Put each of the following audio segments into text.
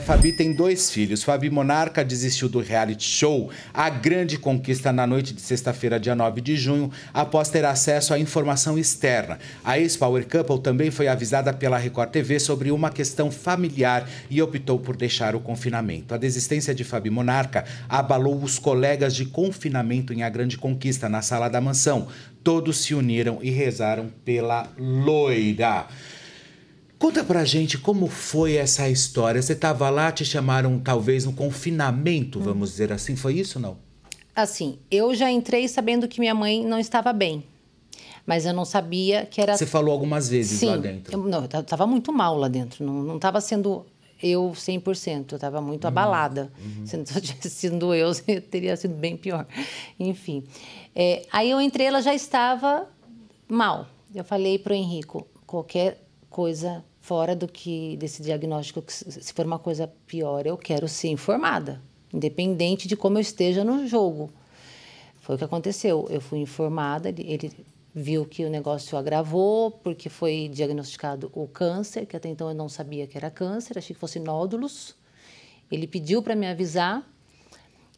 É, Fabi tem dois filhos. Fabi Monarca desistiu do reality show. A grande conquista na noite de sexta-feira, dia 9 de junho, após ter acesso à informação externa. A ex-Power Couple também foi avisada pela Record TV sobre uma questão familiar e optou por deixar o confinamento. A desistência de Fabi Monarca abalou os colegas de confinamento em A Grande Conquista, na sala da mansão. Todos se uniram e rezaram pela loira. Conta pra gente como foi essa história. Você estava lá, te chamaram talvez no confinamento, hum. vamos dizer assim. Foi isso ou não? Assim, eu já entrei sabendo que minha mãe não estava bem. Mas eu não sabia que era. Você falou algumas vezes Sim, lá dentro. Eu, não, eu estava muito mal lá dentro. Não estava sendo eu 100%. Eu estava muito uhum. abalada. Uhum. Se não tivesse sido eu, teria sido bem pior. Enfim. É, aí eu entrei, ela já estava mal. Eu falei para o Henrico: qualquer coisa fora do que desse diagnóstico, se for uma coisa pior, eu quero ser informada, independente de como eu esteja no jogo. Foi o que aconteceu. Eu fui informada, ele, ele viu que o negócio agravou porque foi diagnosticado o câncer, que até então eu não sabia que era câncer, achei que fosse nódulos. Ele pediu para me avisar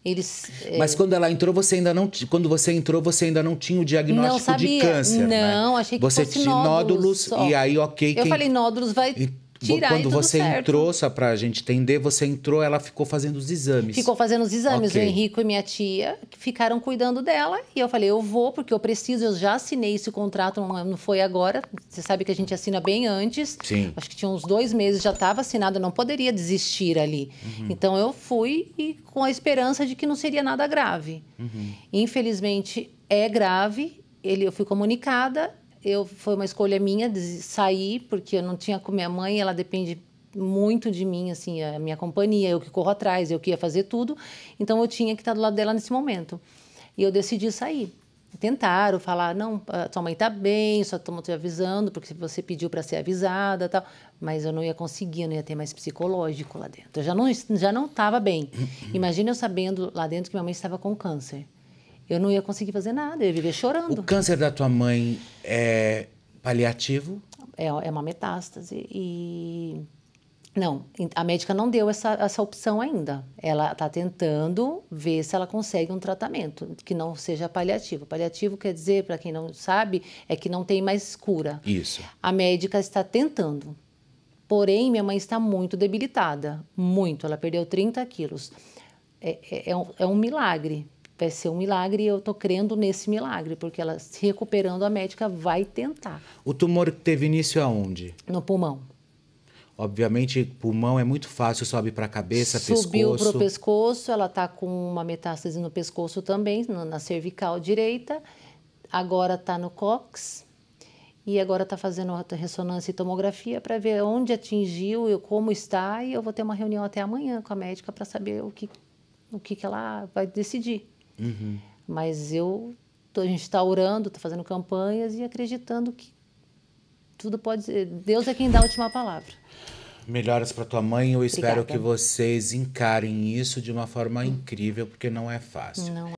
eles, é, Mas quando ela entrou, você ainda não quando você entrou, você ainda não tinha o diagnóstico de câncer, né? Não, né? achei que você fosse tinha nódulos, nódulos só. e aí OK, Eu quem... falei nódulos vai e tirar Quando você certo. entrou, só pra gente entender, você entrou, ela ficou fazendo os exames. Ficou fazendo os exames. Okay. O Henrico e minha tia ficaram cuidando dela. E eu falei, eu vou, porque eu preciso, eu já assinei esse contrato, não foi agora. Você sabe que a gente assina bem antes. Sim. Acho que tinha uns dois meses, já estava assinado, não poderia desistir ali. Uhum. Então eu fui e com a esperança de que não seria nada grave. Uhum. Infelizmente, é grave. Ele, eu fui comunicada eu foi uma escolha minha de sair porque eu não tinha com minha mãe, ela depende muito de mim, assim, é a minha companhia, eu que corro atrás, eu que ia fazer tudo, então eu tinha que estar do lado dela nesse momento. E eu decidi sair. Tentaram falar, não, sua mãe tá bem, só estamos te avisando, porque você pediu para ser avisada tal. Mas eu não ia conseguir, não ia ter mais psicológico lá dentro. Eu já não já não estava bem. Imagina eu sabendo lá dentro que minha mãe estava com câncer eu não ia conseguir fazer nada, eu ia viver chorando. O câncer da tua mãe é paliativo? É, é uma metástase. E. Não, a médica não deu essa, essa opção ainda. Ela está tentando ver se ela consegue um tratamento que não seja paliativo. Paliativo quer dizer, para quem não sabe, é que não tem mais cura. Isso. A médica está tentando. Porém, minha mãe está muito debilitada, muito. Ela perdeu 30 quilos. É, é, é, um, é um milagre, vai ser um milagre e eu estou crendo nesse milagre, porque ela se recuperando, a médica vai tentar. O tumor teve início aonde? No pulmão. Obviamente, pulmão é muito fácil, sobe para a cabeça, Subiu pescoço. Subiu para o pescoço, ela está com uma metástase no pescoço também, na cervical direita. Agora está no cox, e agora está fazendo ressonância e tomografia para ver onde atingiu, e como está e eu vou ter uma reunião até amanhã com a médica para saber o que o que, que ela vai decidir. Uhum. Mas eu tô, a gente está orando, está fazendo campanhas e acreditando que tudo pode ser. Deus é quem dá a última palavra. Melhoras para tua mãe. Eu espero Obrigada. que vocês encarem isso de uma forma incrível, porque não é fácil. Não. É.